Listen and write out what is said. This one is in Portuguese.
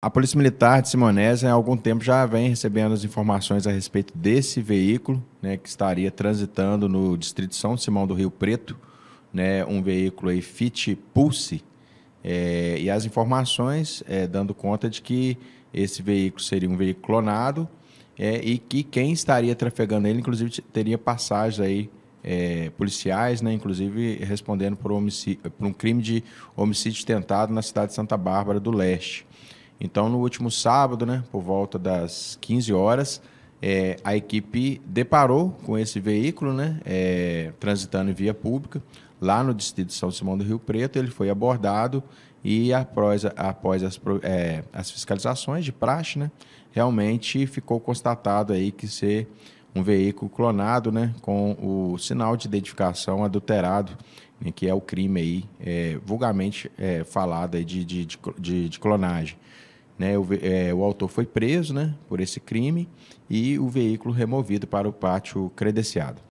A Polícia Militar de Simonésia, há algum tempo, já vem recebendo as informações a respeito desse veículo, né, que estaria transitando no distrito São Simão do Rio Preto, né, um veículo aí Fit Pulse, é, e as informações é, dando conta de que esse veículo seria um veículo clonado é, e que quem estaria trafegando ele, inclusive, teria passagens aí é, policiais, né, inclusive respondendo por, por, um crime de homicídio tentado na cidade de Santa Bárbara do Leste. Então, no último sábado, né, por volta das 15 horas, é, a equipe deparou com esse veículo, né, é, transitando em via pública, lá no distrito de São Simão do Rio Preto. Ele foi abordado e, após, após as, é, as fiscalizações de praxe, né, realmente ficou constatado aí que ser um veículo clonado, né, com o sinal de identificação adulterado, né, que é o crime aí, é, vulgarmente é, falado aí de, de, de, de clonagem. Né, o, é, o, autor foi preso né, por esse crime e o veículo removido para o pátio credenciado.